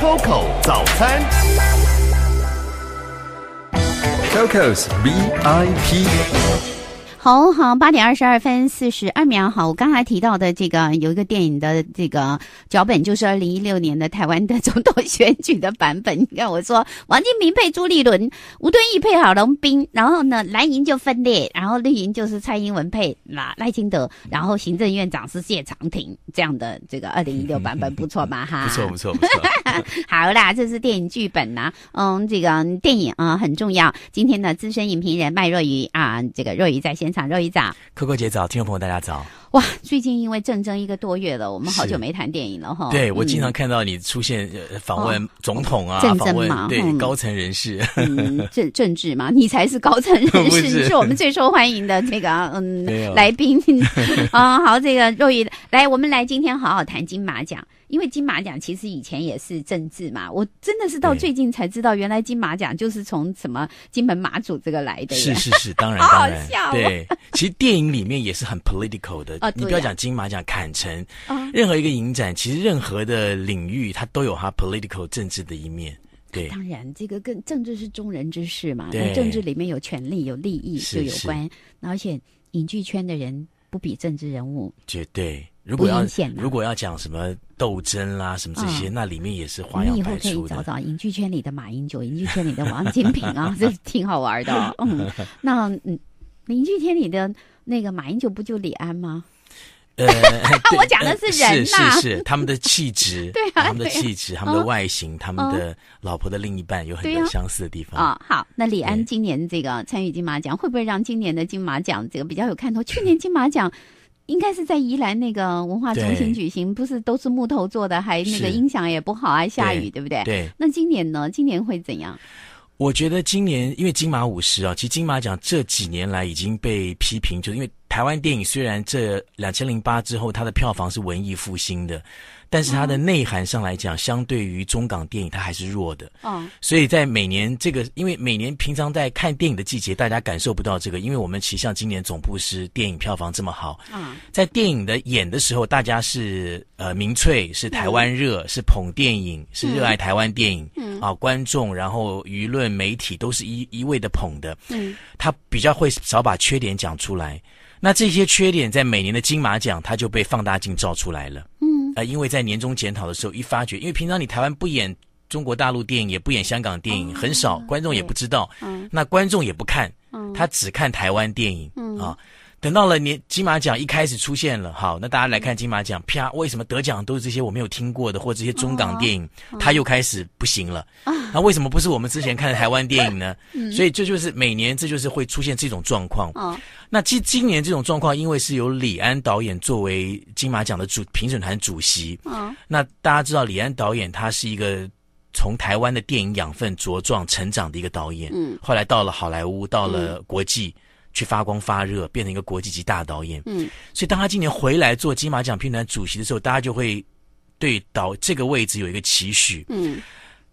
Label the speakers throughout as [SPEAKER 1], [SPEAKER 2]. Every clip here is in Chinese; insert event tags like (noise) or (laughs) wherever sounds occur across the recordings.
[SPEAKER 1] Coco 早餐
[SPEAKER 2] ，Coco's VIP，
[SPEAKER 1] 好好，八点二十二分四十二秒，好，我刚才提到的这个有一个电影的这个脚本，就是二零一六年的台湾的总统选举的版本。你看我说王金平配朱立伦，吴敦义配郝龙斌，然后呢蓝营就分裂，然后绿营就是蔡英文配那赖清德，然后行政院长是谢长廷这样的这个二零一六版本不错吧？哈，不错不错。(laughs) 好啦，这是电影剧本呢。嗯，这个电影啊很重要。今天的资深影评人麦若愚啊，这个若愚在现场，若愚早，
[SPEAKER 2] 可可姐早，听众朋友大家早。
[SPEAKER 1] 哇，最近因为战争一个多月了，我们好久没谈电影了哈。对我经常
[SPEAKER 2] 看到你出现访问总统啊，访问对高层人士。
[SPEAKER 1] 政政治嘛，(laughs) 你才是高层人士，(laughs) 你是我们最受欢迎的这个嗯来宾啊。(laughs) 好，这个若雨，来，我们来今天好好谈金马奖，因为金马奖其实以前也是政治嘛。我真的是到最近才知道，原来金马奖就是从什么金门马祖这个来的。是是是，当然当然。好笑。对，
[SPEAKER 2] 其实电影里面也是很 political 的。啊，你不要讲金马奖、坎城，任何一个影展，其实任何的领域，它都有它 political 政治的一面，对。当
[SPEAKER 1] 然，这个跟政治是中人之事嘛，对，政治里面有权利、有利益就有关。而且影剧圈的人不比政治人
[SPEAKER 2] 物绝对，如果要如果要讲什么斗争啦，什么这些，那里面也是花样百出的。你以后可以
[SPEAKER 1] 找找影剧圈里的马英九，影剧圈里的王金平啊，(laughs) 这挺好玩
[SPEAKER 2] 的。嗯，
[SPEAKER 1] 那嗯。《林俊天》里的那个马英九不就李安吗？
[SPEAKER 2] 呃，(laughs) 我讲的是人，是是 (laughs) 他们的气质，对啊，他们的气质，他们的外形，他们的老婆的另一半有很多相似的地方
[SPEAKER 1] 啊。好，那李安今年这个参与金马奖，会不会让今年的金马奖这个比较有看头？去年金马奖应该是在宜兰那个文化中心举行，不是都是木头做的，还那个音响也不好啊，下雨对不对？对？那今年呢？今年会怎样？
[SPEAKER 2] 我觉得今年，因为金马五十啊，其实金马奖这几年来已经被批评，就是因为台湾电影虽然这两千零八之后，它的票房是文艺复兴的。但是它的内涵上来讲，相对于中港电影，它还是弱的。嗯，所以在每年这个，因为每年平常在看电影的季节，大家感受不到这个，因为我们其实像今年总部是电影票房这么好。嗯，在电影的演的时候，大家是呃，民粹是台湾热，是捧电影，是热爱台湾电影嗯啊，观众然后舆论媒体都是一一味的捧的。嗯，他比较会少把缺点讲出来。那这些缺点在每年的金马奖，它就被放大镜照出来了。因为，在年终检讨的时候一发觉，因为平常你台湾不演中国大陆电影，也不演香港电影，很少，观众也不知道，那观众也不看，他只看台湾电影啊。等到了年金马奖一开始出现了，好，那大家来看金马奖，啪！为什么得奖都是这些我没有听过的，或这些中港电影，他又开始不行了。那为什么不是我们之前看的台湾电影呢？(laughs) 所以这就是每年，这就是会出现这种状况。那今今年这种状况，因为是由李安导演作为金马奖的主评审团主席。那大家知道李安导演，他是一个从台湾的电影养分茁壮成长的一个导演。嗯，后来到了好莱坞，到了国际。去发光发热，变成一个国际级大导演。嗯，所以当他今年回来做金马奖评团主席的时候，大家就会对导这个位置有一个期许。嗯，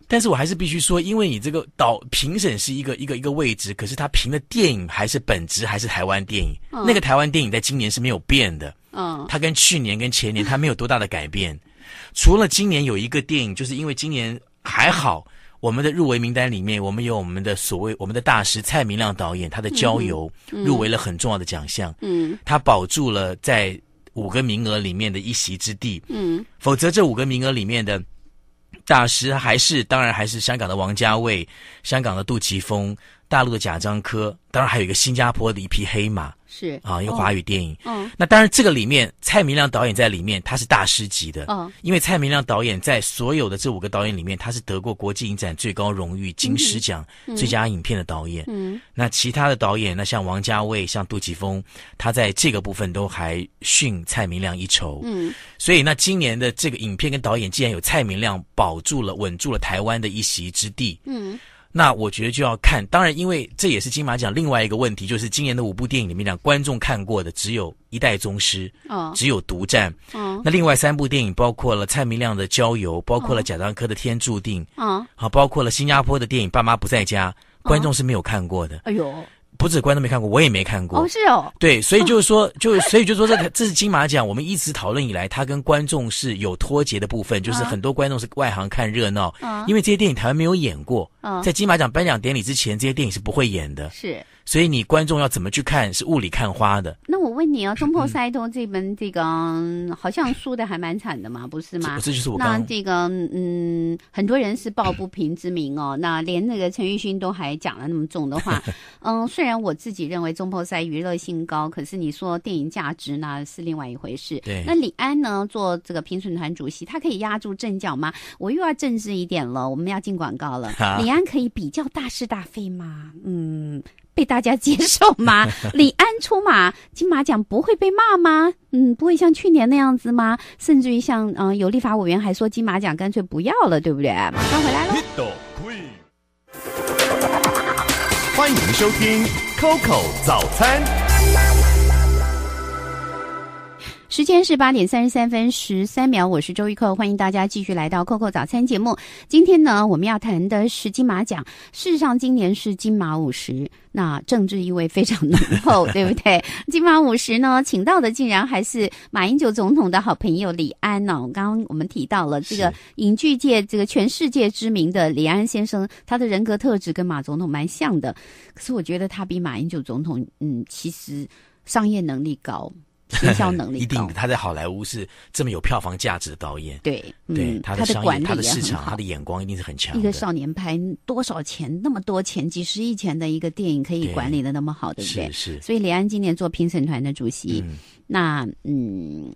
[SPEAKER 2] 但是我还是必须说，因为你这个导评审是一个一个一个位置，可是他评的电影还是本质还是台湾电影。那个台湾电影在今年是没有变的。嗯，他跟去年跟前年他没有多大的改变，除了今年有一个电影，就是因为今年还好。我们的入围名单里面，我们有我们的所谓我们的大师蔡明亮导演，他的《郊游》入围了很重要的奖项，嗯，他保住了在五个名额里面的一席之地，嗯，否则这五个名额里面的大师还是当然还是香港的王家卫，香港的杜琪峰。大陆的贾樟柯，当然还有一个新加坡的一匹黑马，是啊，一个华语电影。那当然，这个里面蔡明亮导演在里面，他是大师级的。因为蔡明亮导演在所有的这五个导演里面，他是得过国际影展最高荣誉金狮奖最佳影片的导演。那其他的导演，那像王家卫、像杜琪峰，他在这个部分都还逊蔡明亮一筹。嗯，所以那今年的这个影片跟导演，既然有蔡明亮保住了、稳住了台湾的一席之地，嗯。那我觉得就要看，当然，因为这也是金马奖另外一个问题，就是今年的五部电影里面，观众看过的只有《一代宗师》哦，只有《独占》，哦，那另外三部电影包括了蔡明亮的《郊游》，包括了贾樟柯的《天注定》啊，好，包括了新加坡的电影《爸妈不在家》，观众是没有看过的。哎呦。不止观众没看过，我也没看过。哦，是哦。对，所以就是说，(laughs) 就所以就是说，这这是金马奖，我们一直讨论以来，它跟观众是有脱节的部分，就是很多观众是外行看热闹，因为这些电影台湾没有演过。在金马奖颁奖典礼之前，这些电影是不会演的。是。所以你观众要怎么去看是雾里看花的。
[SPEAKER 1] 那我问你啊，《中破塞脱》这本这个好像输的还蛮惨的嘛，不是吗？这 (laughs) 就是我那这个嗯，很多人是抱不平之名哦。那连那个陈玉勋都还讲了那么重的话。(laughs) 嗯，虽然我自己认为《中破塞娱乐性高，可是你说电影价值呢是另外一回事。对。那李安呢，做这个评审团主席，他可以压住阵脚吗？我又要正视一点了，我们要进广告了。李安可以比较大是大非吗？嗯。被大家接受吗？(laughs) 李安出马，金马奖不会被骂吗？嗯，不会像去年那样子吗？甚至于像，嗯，有立法委员还说金马奖干脆不要了，对不对？马上回来喽！欢迎收听 Coco 早餐。时间是八点三十三分十三秒，我是周玉蔻，欢迎大家继续来到 COCO 早餐节目。今天呢，我们要谈的是金马奖。事实上，今年是金马五十，那政治意味非常浓厚，对不对？金马五十呢，请到的竟然还是马英九总统的好朋友李安呢。刚刚我们提到了这个影剧界这个全世界知名的李安先生，他的人格特质跟马总统蛮像的。可是我觉得他比马英九总统，嗯，其实商业能力高。营销
[SPEAKER 2] 能力 (laughs) 一定，他在好莱坞是这么有票房价值的导演。对，对，他的管理、他的市场、他的眼光一定是很强的。一个少
[SPEAKER 1] 年拍多少钱？那么多钱，几十亿钱的一个电影可以管理的那么好，对不对？是。所以李安今年做评审团的主席，那嗯，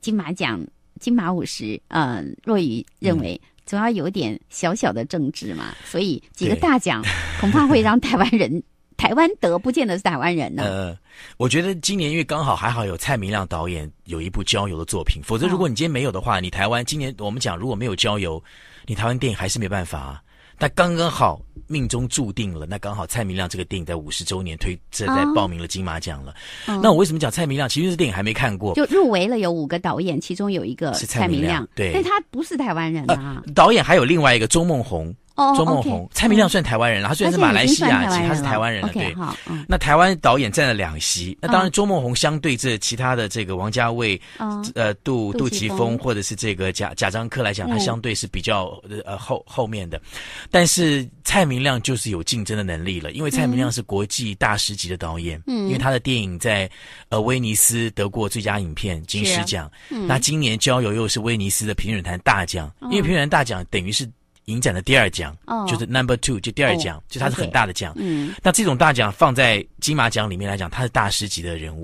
[SPEAKER 1] 金马奖、金马五十，嗯，若雨认为总要有点小小的政治嘛，所以几个大奖恐怕会让台湾人。台湾得不见得是台湾人呢。
[SPEAKER 2] 呃，我觉得今年因为刚好还好有蔡明亮导演有一部郊游的作品，否则如果你今天没有的话，你台湾今年我们讲如果没有郊游，你台湾电影还是没办法。但刚刚好命中注定了，那刚好蔡明亮这个电影在五十周年推，这在报名了金马奖了。那我为什么讲蔡明亮？其实这电影还没看过，就
[SPEAKER 1] 入围了有五个导演，其中有一个是蔡明亮，对，但他不是台湾人
[SPEAKER 2] 啊。导演还有另外一个钟梦红。哦，周梦红、蔡明亮算台湾人了，他然是马来西亚籍，他是台湾人，了。对。那台湾导演占了两席。那当然，周梦红相对这其他的这个王家卫、呃杜杜琪峰或者是这个贾贾樟柯来讲，他相对是比较呃后后面的。但是蔡明亮就是有竞争的能力了，因为蔡明亮是国际大师级的导演，嗯，因为他的电影在呃威尼斯得过最佳影片金狮奖。那今年《郊游》又是威尼斯的评审团大奖，因为评审团大奖等于是。影展的第二奖，就是 Number Two，就第二奖，就它是很大的奖。那这种大奖放在金马奖里面来讲，他是大师级的人物。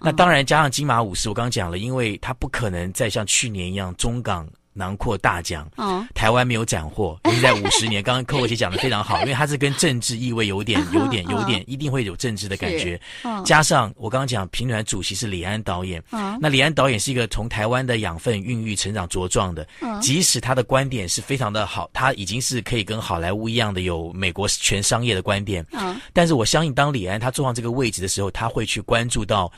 [SPEAKER 2] 那当然加上金马五十，我刚刚讲了，因为他不可能再像去年一样中港。囊括大奖，台湾没有斩获。因 (laughs) 为在五十年，刚刚寇伟奇讲的非常好，因为他是跟政治意味有点、(laughs) 有点、有点，一定会有政治的感觉。加上我刚刚讲，评团主席是李安导演，那李安导演是一个从台湾的养分孕育、成长、茁壮的。即使他的观点是非常的好，他已经是可以跟好莱坞一样的有美国全商业的观点。但是我相信，当李安他坐上这个位置的时候，他会去关注到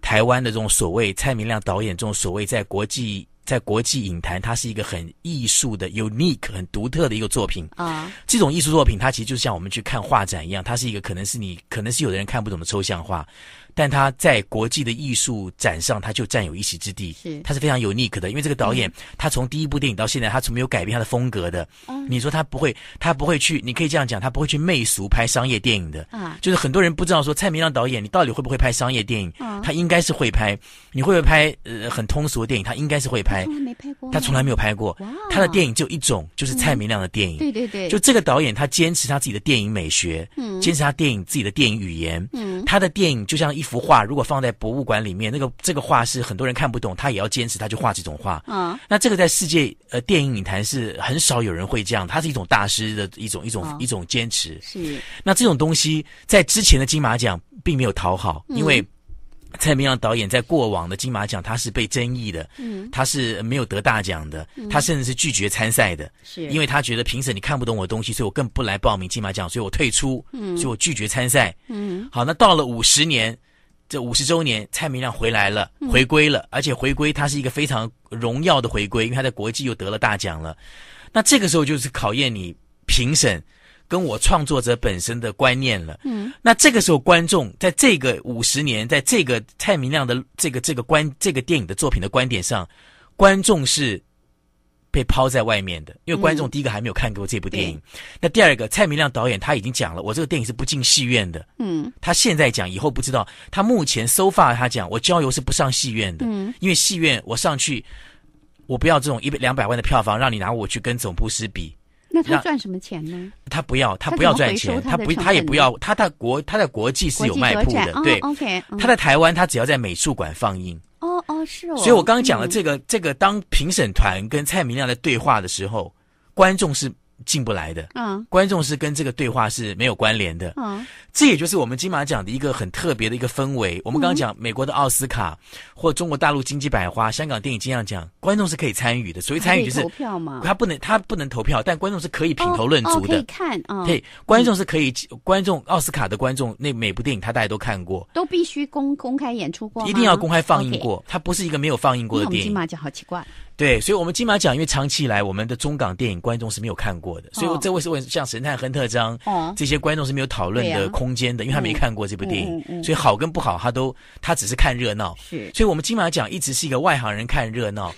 [SPEAKER 2] 台湾的这种所谓蔡明亮导演这种所谓在国际。在国际影坛，它是一个很艺术的、unique、很独特的一个作品。啊，这种艺术作品，它其实就像我们去看画展一样，它是一个可能是你，可能是有的人看不懂的抽象画。但他在国际的艺术展上，他就占有一席之地。是，他是非常 unique 的，因为这个导演，他从第一部电影到现在，他从没有改变他的风格的。你说他不会，他不会去，你可以这样讲，他不会去媚俗拍商业电影的。啊，就是很多人不知道说蔡明亮导演，你到底会不会拍商业电影？他应该是会拍。你会不会拍呃很通俗的电影？他应该是会拍。从来没拍过。他从来没有拍过。他的电影就一种，就是蔡明亮的电影。对对对。就这个导演，他坚持他自己的电影美学。嗯。坚持他电影自己的电影语言。嗯。他的电影就像一。幅画如果放在博物馆里面，那个这个画是很多人看不懂，他也要坚持，他就画这种画。嗯，那这个在世界呃电影影坛是很少有人会这样，他是一种大师的一种一种一种坚持。是，那这种东西在之前的金马奖并没有讨好，因为蔡明亮导演在过往的金马奖他是被争议的，嗯，他是没有得大奖的，他甚至是拒绝参赛的，是因为他觉得评审你看不懂我东西，所以我更不来报名金马奖，所以我退出，嗯，所以我拒绝参赛。嗯，好，那到了五十年。这五十周年，蔡明亮回来了，回归了，而且回归他是一个非常荣耀的回归，因为他在国际又得了大奖了。那这个时候就是考验你评审跟我创作者本身的观念了。嗯，那这个时候观众在这个五十年，在这个蔡明亮的这个这个观这个电影的作品的观点上，观众是。被抛在外面的，因为观众第一个还没有看过这部电影。那第二个，蔡明亮导演他已经讲了，我这个电影是不进戏院的。嗯，他现在讲以后不知道，他目前收发他讲，我郊游是不上戏院的。嗯，因为戏院我上去，我不要这种一百两百万的票房，让你拿我去跟总布师比。
[SPEAKER 1] 那他赚什么钱呢？
[SPEAKER 2] 他不要，他不要赚钱，他不，他也不要，他在国，他在国际是有卖铺的，对
[SPEAKER 1] ，OK。他在台
[SPEAKER 2] 湾，他只要在美术馆放映。哦哦，是哦。所以，我刚刚讲了这个，这个当评审团跟蔡明亮在对话的时候，观众是。进不来的，嗯，观众是跟这个对话是没有关联的，嗯，这也就是我们金马奖的一个很特别的一个氛围。我们刚刚讲美国的奥斯卡或中国大陆金鸡百花、香港电影金像奖，观众是可以参与的，所以参与就是投
[SPEAKER 1] 票嘛。他
[SPEAKER 2] 不能，他不能投票，但观众是可以品头论足的，可以
[SPEAKER 1] 看啊，可以。观
[SPEAKER 2] 众是可以观众奥斯卡的观众，那每部电影他大家都看过，
[SPEAKER 1] 都必须公公开演出过，一定要公开放映过，
[SPEAKER 2] 它不是一个没有放映过的电影。金马
[SPEAKER 1] 奖好奇怪。
[SPEAKER 2] 对，所以，我们金马奖因为长期以来，我们的中港电影观众是没有看过的，所以这位是问像《神探亨特张》这些观众是没有讨论的空间的，因为他没看过这部电影，所以好跟不好，他都他只是看热闹。是，所以，我们金马奖一直是一个外行人看热闹，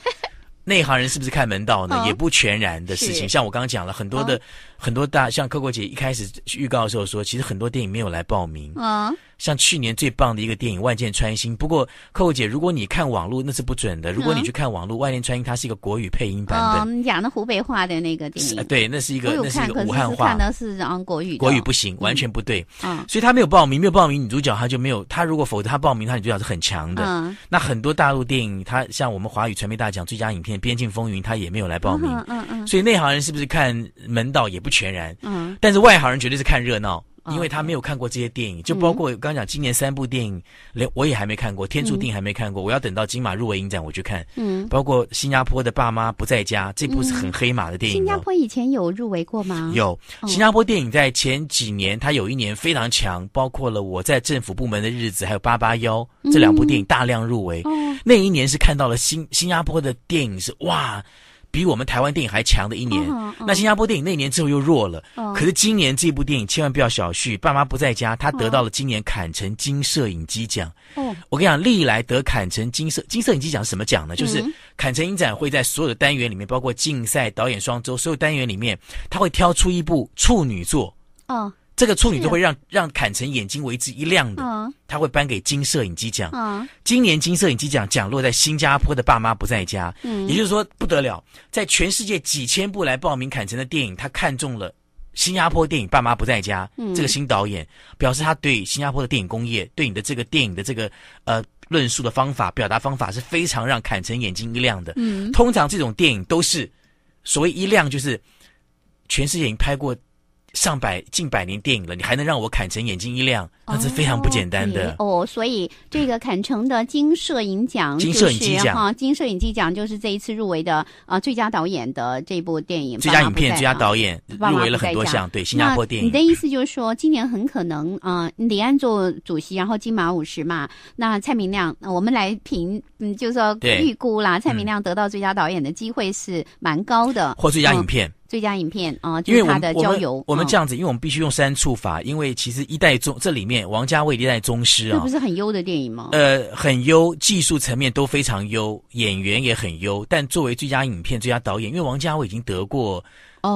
[SPEAKER 2] (laughs) 内行人是不是看门道呢？也不全然的事情。像我刚刚讲了很多的很多大，像柯国杰一开始预告的时候说，其实很多电影没有来报名啊。像去年最棒的一个电影《万箭穿心》，不过寇姐，如果你看网络那是不准的。如果你去看网络，《万箭穿心》它是一个国语配音版
[SPEAKER 1] 本。啊，讲的湖北话的那个电影。
[SPEAKER 2] 对，那是一个，那是一个武汉话。是看的
[SPEAKER 1] 是按国语。国语
[SPEAKER 2] 不行，完全不对。啊。所以他没有报名，没有报名女主角，他就没有。他如果否则他报名，他女主角是很强的。嗯。那很多大陆电影，他像我们华语传媒大奖最佳影片《边境风云》，他也没有来报名。嗯嗯嗯。所以内行人是不是看门道也不全然？嗯。但是外行人绝对是看热闹。因为他没有看过这些电影，就包括我刚讲今年三部电影，连我也还没看过《天注定》还没看过，我要等到金马入围影展我去看。嗯，包括新加坡的《爸妈不在家》这部是很黑马的电影。新加
[SPEAKER 1] 坡以前有入围过吗？有
[SPEAKER 2] 新加坡电影在前几年，它有一年非常强，包括了《我在政府部门的日子》还有《八八幺》这两部电影大量入围。那一年是看到了新新加坡的电影是哇。比我们台湾电影还强的一年，那新加坡电影那一年之后又弱了。可是今年这部电影千万不要小觑，《爸妈不在家》他得到了今年坎城金摄影机奖。我跟你讲，历来得坎城金色金摄影机奖是什么奖呢？就是坎城影展会在所有的单元里面，包括竞赛、导演双周所有单元里面，他会挑出一部处女作。哦。这个处女都会让让坎城眼睛为之一亮的，他会颁给金摄影机奖。今年金摄影机奖奖落在新加坡的《爸妈不在家》，也就是说不得了。在全世界几千部来报名坎城的电影，他看中了新加坡电影《爸妈不在家》这个新导演，表示他对新加坡的电影工业、对你的这个电影的这个呃论述的方法、表达方法是非常让坎城眼睛一亮的。通常这种电影都是所谓一亮，就是全世界已经拍过。上百近百年电影了，你还能让我坎城眼睛一亮，那是非常不简单的
[SPEAKER 1] 哦。所以这个坎城的金摄影奖，金摄影奖啊，金摄影机奖就是这一次入围的啊最佳导演的这部电影，最佳影片，最佳
[SPEAKER 2] 导演入围了很多项。对新加坡电影，你的
[SPEAKER 1] 意思就是说，今年很可能啊李安做主席，然后金马五十嘛，那蔡明亮，我们来评，嗯，就说预估啦，蔡明亮得到最佳导演的机会是蛮高的，或最佳影片。最佳影片啊，我他的郊游，我们这样
[SPEAKER 2] 子，因为我们必须用三处法，因为其实一代宗这里面，王家卫一代宗师啊，那不是
[SPEAKER 1] 很优的电影吗？
[SPEAKER 2] 呃，很优，技术层面都非常优，演员也很优，但作为最佳影片、最佳导演，因为王家卫已经得过。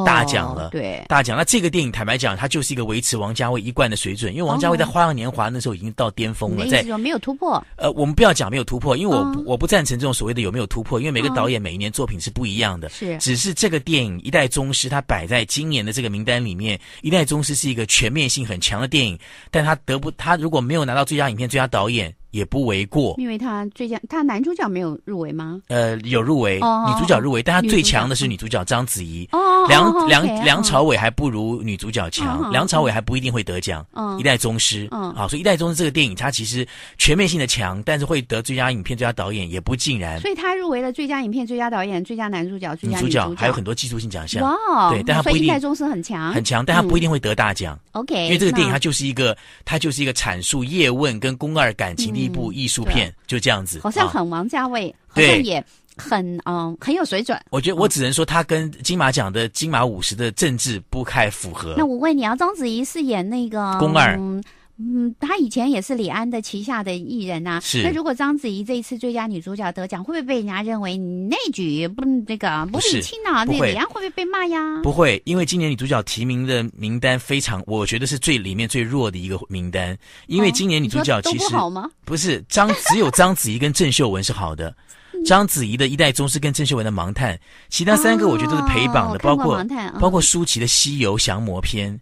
[SPEAKER 2] 大奖了，对大奖。那这个电影坦白讲，它就是一个维持王家卫一贯的水准，因为王家卫在《花样年华》那时候已经到巅峰了，在
[SPEAKER 1] 没有突破。
[SPEAKER 2] 呃，我们不要讲没有突破，因为我我不赞成这种所谓的有没有突破，因为每个导演每一年作品是不一样的。是，只是这个电影《一代宗师》它摆在今年的这个名单里面，《一代宗师》是一个全面性很强的电影，但它得不，他如果没有拿到最佳影片、最佳导演。也不为过，
[SPEAKER 1] 因为他最佳他男主角没有入围吗？
[SPEAKER 2] 呃，有入围，女主角入围，但他最强的是女主角章子怡。哦梁梁梁朝伟还不如女主角强，梁朝伟还不一定会得奖。嗯。一代宗师。嗯。好，所以一代宗师这个电影它其实全面性的强，但是会得最佳影片、最佳导演也不尽然。所以
[SPEAKER 1] 他入围了最佳影片、最佳导演、最佳男主角、最佳女主角，还有很
[SPEAKER 2] 多技术性奖项。哦。对，但他不一定一代宗
[SPEAKER 1] 师很强很强，但他不一定会
[SPEAKER 2] 得大奖。OK。因为这个电影它就是一个它就是一个阐述叶问跟宫二感情的。一部艺术片就这样子，好像很
[SPEAKER 1] 王家卫，好像也很嗯很有水准。
[SPEAKER 2] 我觉得我只能说，他跟金马奖的金马五十的政治不太符合。那我
[SPEAKER 1] 问你啊，章子怡是演那个宫二？嗯，他以前也是李安的旗下的艺人呐。是。那如果章子怡这一次最佳女主角得奖，会不会被人家认为你那举不那个？不是。安会。不会被骂呀？
[SPEAKER 2] 不会，因为今年女主角提名的名单非常，我觉得是最里面最弱的一个名单。因为今年女主角其不好吗？不是，章只有章子怡跟郑秀文是好的。章子怡的《一代宗师》跟郑秀文的《盲探》，其他三个我觉得都是陪榜的，包括《包括舒淇的《西游降魔篇》。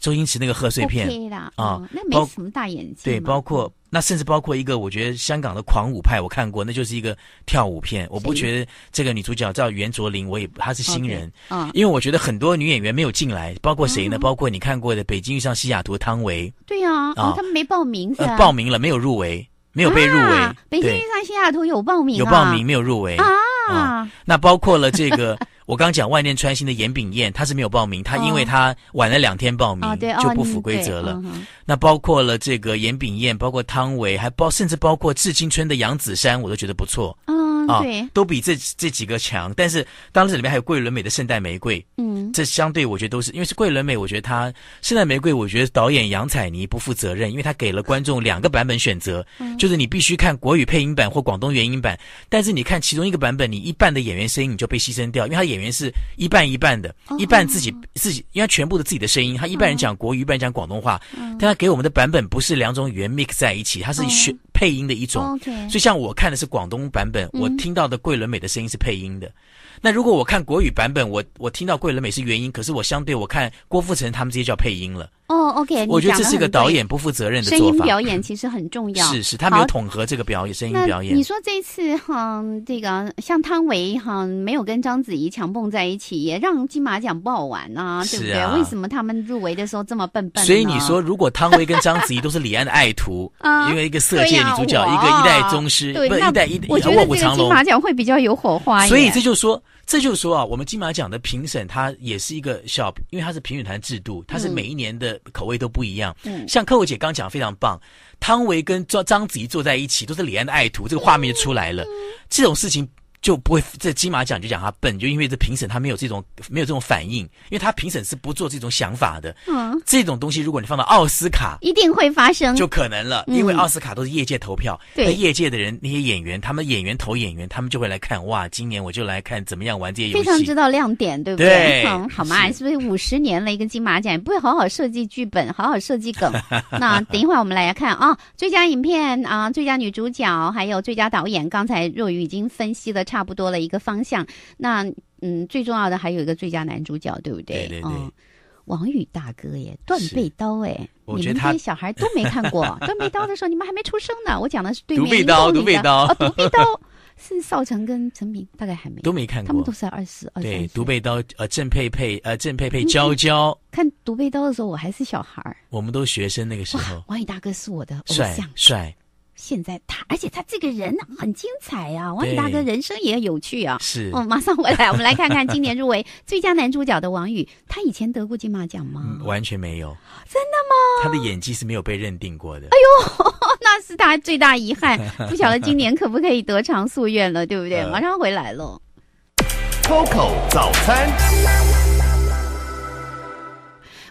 [SPEAKER 2] 周星驰那个贺岁片啊，那没什么
[SPEAKER 1] 大眼睛。对，包
[SPEAKER 2] 括那甚至包括一个，我觉得香港的狂舞派，我看过，那就是一个跳舞片。我不觉得这个女主角叫袁卓林，我也她是新人。嗯，因为我觉得很多女演员没有进来，包括谁呢？包括你看过的《北京遇上西雅图》汤唯。对
[SPEAKER 1] 呀，啊，他们没报名。呃，报
[SPEAKER 2] 名了，没有入围，没有被入围。北京遇
[SPEAKER 1] 上西雅图有报名，有报名，没有入围啊。
[SPEAKER 2] 那包括了这个。我刚讲万念穿心的严炳燕，他是没有报名，他因为他晚了两天报名，就不符规则了。那包括了这个严炳燕，包括汤唯，还包甚至包括致青春》的杨子姗，我都觉得不错。啊，都比这这几个强，但是当时里面还有桂纶美的圣诞玫瑰，嗯，这相对我觉得都是因为是桂纶美，我觉得他圣诞玫瑰，我觉得导演杨采妮不负责任，因为他给了观众两个版本选择，就是你必须看国语配音版或广东原音版，但是你看其中一个版本，你一半的演员声音你就被牺牲掉，因为他演员是一半一半的，一半自己自己，因为全部的自己的声音，他一半人讲国语，一半讲广东话，但他给我们的版本不是两种语言 mix 在一起，他是选。配音的一种，所以像我看的是广东版本，我听到的桂纶镁的声音是配音的。那如果我看国语版本，我我听到桂纶镁是原音，可是我相对我看郭富城他们这些叫配音了。
[SPEAKER 1] 哦，OK，我觉得这是个导
[SPEAKER 2] 演不负责任的做法。声音表演
[SPEAKER 1] 其实很重要，是
[SPEAKER 2] 是，他没有统合这个表演，声音表演。你说
[SPEAKER 1] 这次哈，这个像汤唯哈没有跟章子怡强蹦在一起，也让金马奖不好玩呐，对不对？为什么他们入围的时候这么笨笨？所以你说，如
[SPEAKER 2] 果汤唯跟章子怡都是李安的爱徒，(laughs) 因为一个色戒女主角，一个一代宗师，不一代一，我觉得这个金马奖
[SPEAKER 1] 会比较有火花。所以这就
[SPEAKER 2] 是说。这就是说啊，我们金马奖的评审，它也是一个小，因为它是评审团制度，它是每一年的口味都不一样。嗯，像客户姐刚讲非常棒，汤唯跟章章子怡坐在一起，都是李安的爱徒，这个画面就出来了。这种事情。就不会在金马奖就讲他笨，就因为这评审他没有这种没有这种反应，因为他评审是不做这种想法的。嗯，这种东西如果你放到奥斯卡，一
[SPEAKER 1] 定会发生，就
[SPEAKER 2] 可能了，因为奥斯卡都是业界投票，对，业界的人那些演员，他们演员投演员，他们就会来看哇，今年我就来看怎么样玩这些游戏，非常知
[SPEAKER 1] 道亮点，对不对？对，好吗？是不是五十年了一个金马奖不会好好设计剧本，好好设计梗？
[SPEAKER 2] (laughs) 那等
[SPEAKER 1] 一会儿我们来看啊，最佳影片啊，最佳女主角，还有最佳导演，刚才若雨已经分析了。差不多了一个方向，那嗯，最重要的还有一个最佳男主角，对不对？对对对，王宇大哥耶，断背刀哎，你们那些小孩都没看过，(laughs) 断背刀的时候你们还没出生呢。我讲的是对面，背刀，独背刀啊，独背刀是少成跟陈明，大概还
[SPEAKER 2] 没都没看过，他们都是
[SPEAKER 1] 二十，对，
[SPEAKER 2] 独背刀呃，郑佩佩呃，郑佩佩娇娇，
[SPEAKER 1] 看独背刀的时候我还是小孩儿，
[SPEAKER 2] 我们都学生那个时候，
[SPEAKER 1] 王宇大哥是我的偶像，帅。现在他，而且他这个人很精彩呀，王宇大哥人生也有趣啊。是，哦，马上回来，我们来看看今年入围最佳男主角的王宇，他以前得过金马奖吗？
[SPEAKER 2] 完全没有。真的吗？他的演技是没有被认定过的。
[SPEAKER 1] 哎呦，那是他最大遗憾，(laughs) 不晓得今年可不可以得偿夙愿了，对不对？马上回来了。Coco
[SPEAKER 2] 早餐。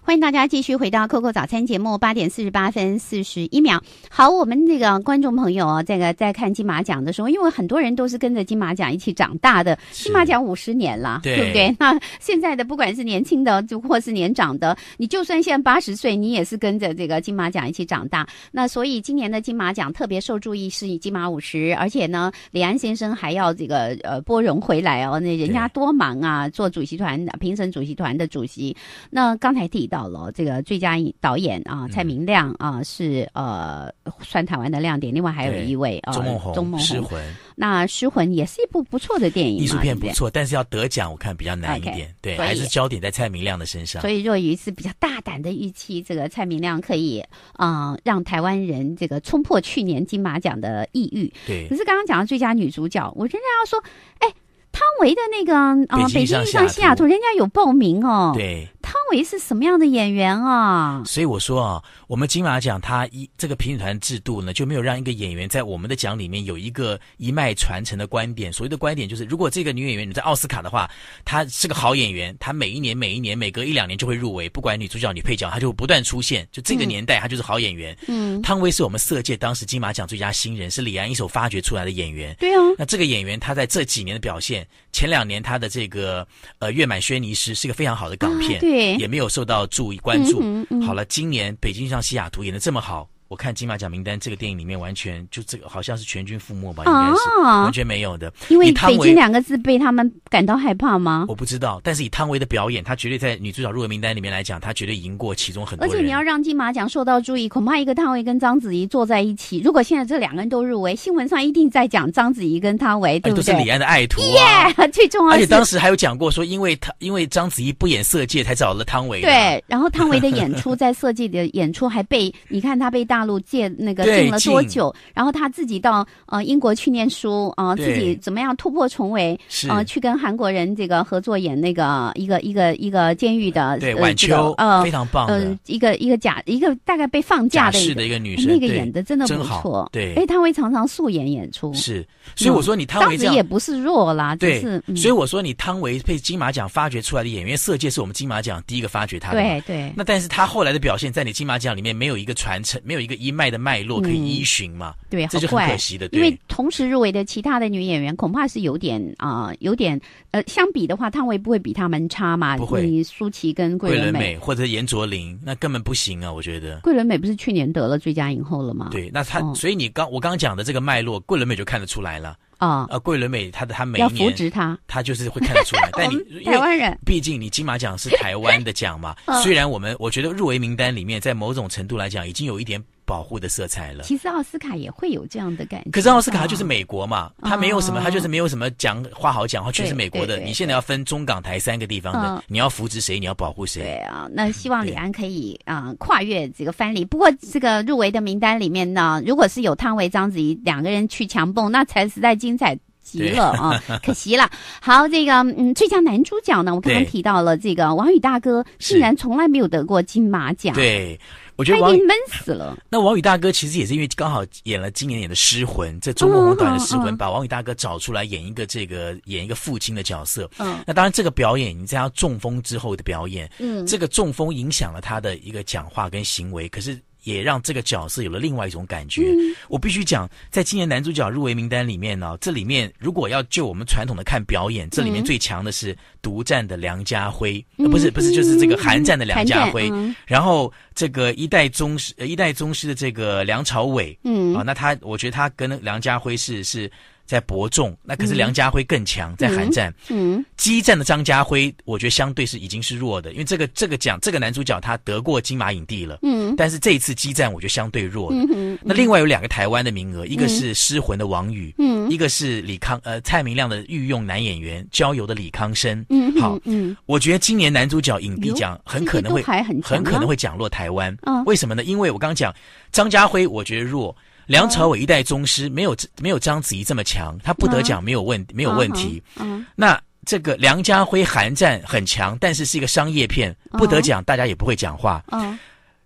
[SPEAKER 1] 欢迎大家继续回到《COCO 早餐》节目，八点四十八分四十一秒。好，我们这个观众朋友啊，这个在看金马奖的时候，因为很多人都是跟着金马奖一起长大的，金马奖五十年了，对不对？那现在的不管是年轻的，就或是年长的，你就算现在八十岁，你也是跟着这个金马奖一起长大。那所以今年的金马奖特别受注意，是金马五十，而且呢，李安先生还要这个呃播荣回来哦，那人家多忙啊，做主席团评审主席团的主席。那刚才提到。到了这个最佳导演啊，蔡明亮啊是呃算台湾的亮点。另外还有一位啊，钟梦宏，《失魂》那《失魂》也是一部不错的电影，艺术片不错，
[SPEAKER 2] 但是要得奖我看比较难一点。对，还是焦点在蔡明亮的身上。所以若
[SPEAKER 1] 愚是比较大胆的预期，这个蔡明亮可以啊让台湾人这个冲破去年金马奖的抑
[SPEAKER 2] 郁。对，可是刚
[SPEAKER 1] 刚讲到最佳女主角，我仍然要说，哎，汤唯的那个啊，《北京遇上西雅图》，人家有报名哦。对。汤唯是什么样的演员啊？
[SPEAKER 2] 所以我说啊，我们金马奖它一这个评审团制度呢，就没有让一个演员在我们的奖里面有一个一脉传承的观点。所谓的观点就是，如果这个女演员你在奥斯卡的话，她是个好演员，她每一年每一年每隔一两年就会入围，不管女主角、女配角，她就会不断出现。就这个年代，她就是好演员。嗯，汤唯是我们色界当时金马奖最佳新人，是李安一手发掘出来的演员。对啊，那这个演员她在这几年的表现，前两年她的这个呃《月满轩尼诗》是一个非常好的港片。对。也没有受到注意关注。好了，今年北京上西雅图演的这么好。我看金马奖名单，这个电影里面完全就这个好像是全军覆没吧，应该是完全没有的。因为“北京两
[SPEAKER 1] 个字被他们感到害怕吗？我
[SPEAKER 2] 不知道，但是以汤唯的表演，她绝对在女主角入围名单里面来讲，她绝对赢过其中很多。而且你要
[SPEAKER 1] 让金马奖受到注意，恐怕一个汤唯跟章子怡坐在一起，如果现在这两个人都入围，新闻上一定在讲章子怡跟汤唯，对不对？都是李安
[SPEAKER 2] 的爱徒。耶、
[SPEAKER 1] 最重要，而且当时还
[SPEAKER 2] 有讲过说，因为他因为章子怡不演色戒，才找了汤唯。对，
[SPEAKER 1] 然后汤唯的演出在色戒的演出还被你看，他被当。大陆借那个进了多久？然后他自己到呃英国去念书啊，自己怎么样突破重围啊？去跟韩国人这个合作演那个一个一个一个监狱的对、晚秋，呃，非常棒。呃，一个一个假一个大概被放假的假的一个女生，那个演的真的不错。对，哎，汤唯常常素颜演出，是。
[SPEAKER 2] 所以我说你汤唯这样也不
[SPEAKER 1] 是弱啦。对。所以我
[SPEAKER 2] 说你汤唯被金马奖发掘出来的演员，色戒是我们金马奖第一个发掘他。的，对对。那但是他后来的表现，在你金马奖里面没有一个传承，没有。一个一脉的脉络可以依循嘛？对，这就很可惜的。因为
[SPEAKER 1] 同时入围的其他的女演员恐怕是有点啊，有点呃，相比的话，汤唯不会比他们差嘛？不会。你舒淇跟桂纶镁
[SPEAKER 2] 或者严卓林，那根本不行啊！我觉得
[SPEAKER 1] 桂纶镁不是去年得了最佳影后了吗？
[SPEAKER 2] 对，那她所以你刚我刚刚讲的这个脉络，桂纶镁就看得出来了啊呃，桂纶镁她的她每年要扶植她，她就是会看得出来。但你台湾人，毕竟你金马奖是台湾的奖嘛。(laughs) 虽然我们我觉得入围名单里面，在某种程度来讲，已经有一点。保护的色彩了，其
[SPEAKER 1] 实奥斯卡也会有这样的感觉。可是
[SPEAKER 2] 奥斯卡就是美国嘛，他没有什么，他就是没有什么讲话好讲，话，全是美国的。你现在要分中港台三个地方的，你要扶持谁，你要保护谁？对啊，
[SPEAKER 1] 那希望李安可以啊跨越这个藩篱。不过这个入围的名单里面呢，如果是有汤唯、章子怡两个人去强蹦，那才实在精彩。极了啊，(laughs) 可惜了。好，这个嗯，最佳男主角呢，我刚刚提到了这个王宇大哥，竟然从来没有得过金马奖。对，我觉得他已经闷死了。
[SPEAKER 2] 那王宇大哥其实也是因为刚好演了今年演的《失魂》，在中国不断的失魂，把王宇大哥找出来演一个这个演一个父亲的角色。嗯，那当然这个表演，你在他中风之后的表演，嗯，这个中风影响了他的一个讲话跟行为，可是。也让这个角色有了另外一种感觉。我必须讲，在今年男主角入围名单里面呢，这里面如果要就我们传统的看表演，这里面最强的是独占的梁家辉，不是不是就是这个寒战的梁家辉，然后这个一代宗师一代宗师的这个梁朝伟，嗯，啊，那他我觉得他跟梁家辉是是。在伯仲，那可是梁家辉更强，在寒战，嗯，激战的张家辉，我觉得相对是已经是弱的，因为这个这个奖，这个男主角他得过金马影帝了，嗯，但是这一次激战，我觉得相对弱嗯那另外有两个台湾的名额，一个是失魂的王宇，嗯，一个是李康，呃，蔡明亮的御用男演员，郊游的李康生，嗯，好，嗯，我觉得今年男主角影帝奖很可能会很很可能会讲落台湾，嗯，为什么呢？因为我刚讲张家辉，我觉得弱。梁朝伟一代宗师没有没有章子怡这么强，他不得奖没有问没有问题。嗯，那这个梁家辉寒战很强，但是是一个商业片，不得奖大家也不会讲话。嗯，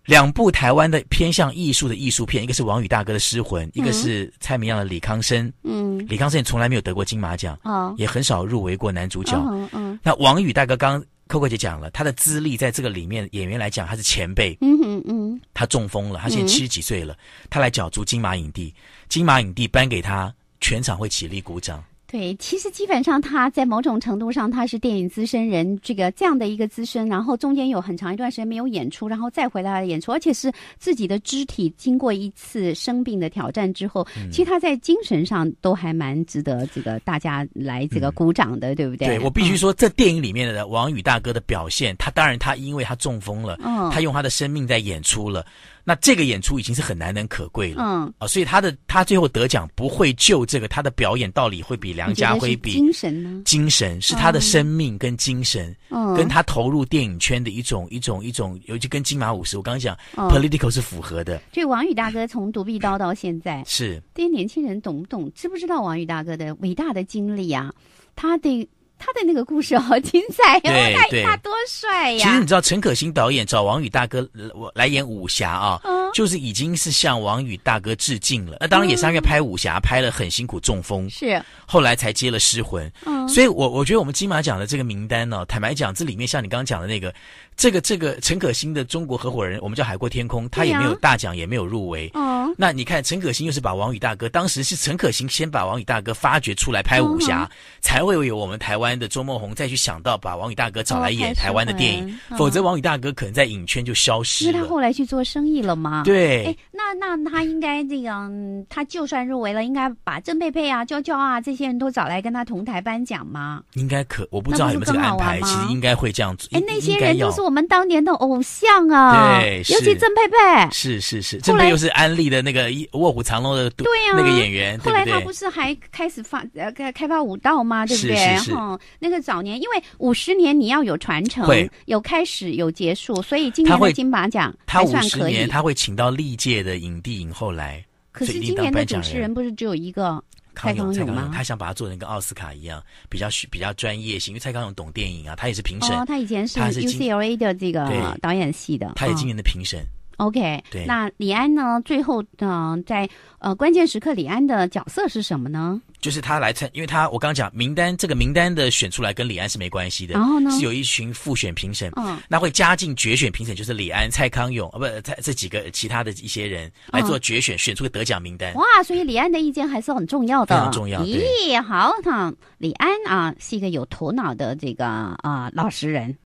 [SPEAKER 2] 两部台湾的偏向艺术的艺术片，一个是王宇大哥的《失魂》，一个是蔡明亮的《李康生》。嗯，李康生也从来没有得过金马奖，也很少入围过男主角。嗯嗯，那王宇大哥刚。Coco 姐讲了，她的资历在这个里面，演员来讲她是前辈。
[SPEAKER 1] 嗯哼嗯，
[SPEAKER 2] 她中风了，她现在七十几岁了，她来角逐金马影帝，金马影帝颁给她，全场会起立鼓掌。
[SPEAKER 1] 对，其实基本上他在某种程度上他是电影资深人，这个这样的一个资深，然后中间有很长一段时间没有演出，然后再回来演出，而且是自己的肢体经过一次生病的挑战之后，其实他在精神上都还蛮值得这个大家来这个鼓掌的，对不对？对我必
[SPEAKER 2] 须说，在电影里面的王宇大哥的表现，他当然他因为他中风了，他用他的生命在演出了。那这个演出已经是很难能可贵了，嗯啊，所以他的他最后得奖不会就这个，他的表演道理会比梁家辉比精神呢？精神是他的生命跟精神，跟他投入电影圈的一种一种一种，尤其跟金马五十，我刚刚讲 political 是符合的。这
[SPEAKER 1] 王宇大哥从独臂刀到现在，是这些年轻人懂不懂、知不知道王宇大哥的伟大的经历啊？他的。他的那个故事好精彩呀！对，他多帅呀！其实你
[SPEAKER 2] 知道，陈可辛导演找王宇大哥来演武侠啊，就是已经是向王宇大哥致敬了。那当然也是因为拍武侠拍了很辛苦，中风是后来才接了《失魂》。嗯，所以我我觉得我们金马奖的这个名单呢，坦白讲，这里面像你刚刚讲的那个。这个这个陈可辛的中国合伙人，我们叫海阔天空，他也没有大奖，也没有入围。哦。那你看，陈可辛又是把王宇大哥，当时是陈可辛先把王宇大哥发掘出来拍武侠，才会有我们台湾的周梦红再去想到把王宇大哥找来演台湾的电影，否则王宇大哥可能在影圈就消失了。因为他
[SPEAKER 1] 后来去做生意了吗？对。哎，那那他应该这个，他就算入围了，应该把郑佩佩啊、娇娇啊这些人都找来跟他同台颁奖吗？
[SPEAKER 2] 应该可，我不知道有没有这个安排，其实应该会这样子。哎，那些人都是我。
[SPEAKER 1] 我们当年的偶像啊，对，尤其郑
[SPEAKER 2] 佩佩，是是是，后来又是安利的那个卧虎藏龙的对呀那个演员，后来他不是
[SPEAKER 1] 还开始发呃开开发武道吗？对不对？然后、那个早年，因为五十年你要有传承，有开始有结束，所以今年的金马奖，他五十年他
[SPEAKER 2] 会请到历届的影帝影后来，可是今年的主持人
[SPEAKER 1] 不是只有一个。蔡康永永，他
[SPEAKER 2] 想把它做成跟奥斯卡一样，比较比较专业性，因为蔡康永懂电影啊，他也是评审。哦，他以前是 UCLA 的这个导演
[SPEAKER 1] 系的，他也今年的评审。OK，那李安呢？最后嗯，在呃关键时刻，李安的角色是什么呢？
[SPEAKER 2] 就是他来参，因为他我刚刚讲名单，这个名单的选出来跟李安是没关系的，是有一群复选评审，嗯，那会加进决选评审，就是李安、蔡康永啊不，蔡这几个其他的一些人来做决选，选出个得奖名单。哇，
[SPEAKER 1] 所以李安的意见还是很重要的，非常重要。咦，好啊，李安啊是一个有头脑的这个啊老实人。